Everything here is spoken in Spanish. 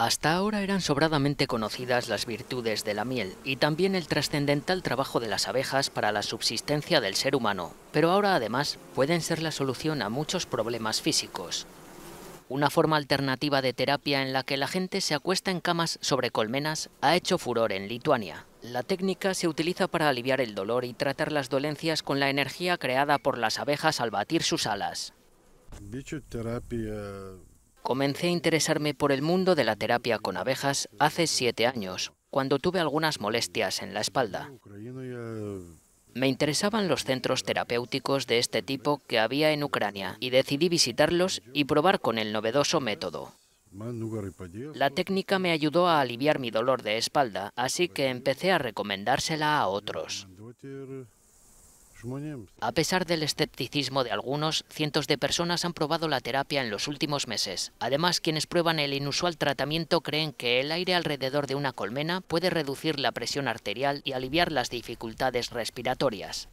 Hasta ahora eran sobradamente conocidas las virtudes de la miel y también el trascendental trabajo de las abejas para la subsistencia del ser humano, pero ahora además pueden ser la solución a muchos problemas físicos. Una forma alternativa de terapia en la que la gente se acuesta en camas sobre colmenas ha hecho furor en Lituania. La técnica se utiliza para aliviar el dolor y tratar las dolencias con la energía creada por las abejas al batir sus alas. terapia Comencé a interesarme por el mundo de la terapia con abejas hace siete años, cuando tuve algunas molestias en la espalda. Me interesaban los centros terapéuticos de este tipo que había en Ucrania y decidí visitarlos y probar con el novedoso método. La técnica me ayudó a aliviar mi dolor de espalda, así que empecé a recomendársela a otros. Pues A pesar del escepticismo de algunos, cientos de personas han probado la terapia en los últimos meses. Además, quienes prueban el inusual tratamiento creen que el aire alrededor de una colmena puede reducir la presión arterial y aliviar las dificultades respiratorias.